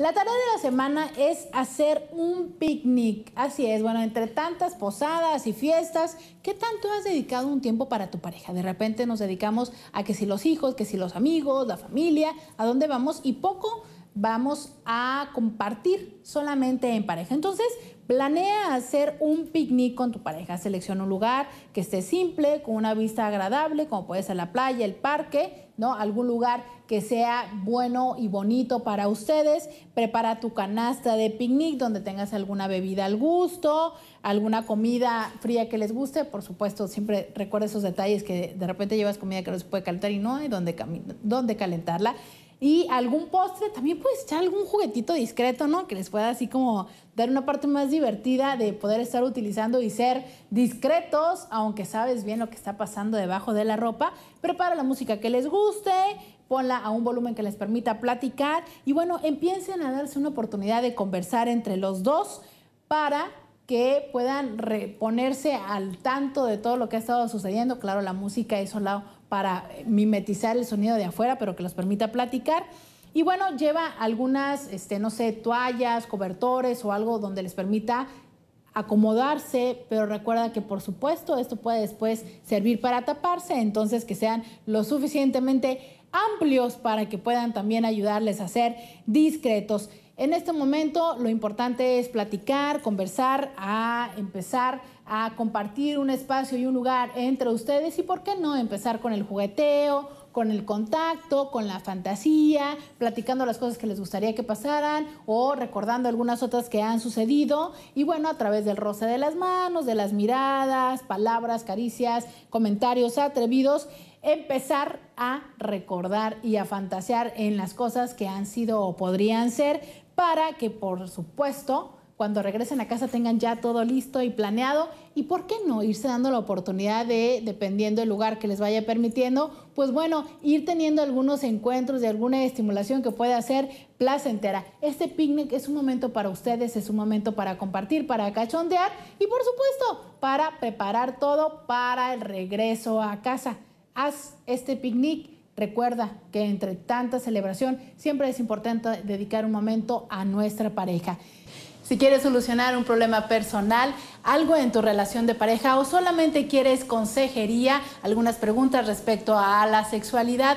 La tarea de la semana es hacer un picnic. Así es, bueno, entre tantas posadas y fiestas, ¿qué tanto has dedicado un tiempo para tu pareja? De repente nos dedicamos a que si los hijos, que si los amigos, la familia, a dónde vamos y poco vamos a compartir solamente en pareja. Entonces, planea hacer un picnic con tu pareja. Selecciona un lugar que esté simple, con una vista agradable, como puede ser la playa, el parque, ¿no? Algún lugar que sea bueno y bonito para ustedes. Prepara tu canasta de picnic donde tengas alguna bebida al gusto, alguna comida fría que les guste. Por supuesto, siempre recuerda esos detalles que de repente llevas comida que no se puede calentar y no hay dónde, dónde calentarla. Y algún postre, también puedes echar algún juguetito discreto, ¿no? Que les pueda así como dar una parte más divertida de poder estar utilizando y ser discretos, aunque sabes bien lo que está pasando debajo de la ropa. Prepara la música que les guste, ponla a un volumen que les permita platicar y bueno, empiecen a darse una oportunidad de conversar entre los dos para que puedan reponerse al tanto de todo lo que ha estado sucediendo. Claro, la música es un lado para mimetizar el sonido de afuera, pero que los permita platicar. Y bueno, lleva algunas, este, no sé, toallas, cobertores o algo donde les permita acomodarse, pero recuerda que por supuesto esto puede después servir para taparse, entonces que sean lo suficientemente amplios para que puedan también ayudarles a ser discretos. En este momento lo importante es platicar, conversar, a empezar a compartir un espacio y un lugar entre ustedes y por qué no empezar con el jugueteo, con el contacto, con la fantasía, platicando las cosas que les gustaría que pasaran o recordando algunas otras que han sucedido. Y bueno, a través del roce de las manos, de las miradas, palabras, caricias, comentarios atrevidos, empezar a recordar y a fantasear en las cosas que han sido o podrían ser para que por supuesto cuando regresen a casa tengan ya todo listo y planeado y por qué no irse dando la oportunidad de, dependiendo del lugar que les vaya permitiendo, pues bueno, ir teniendo algunos encuentros de alguna estimulación que pueda ser placentera. Este picnic es un momento para ustedes, es un momento para compartir, para cachondear y por supuesto para preparar todo para el regreso a casa. Haz este picnic. Recuerda que entre tanta celebración siempre es importante dedicar un momento a nuestra pareja. Si quieres solucionar un problema personal, algo en tu relación de pareja o solamente quieres consejería, algunas preguntas respecto a la sexualidad,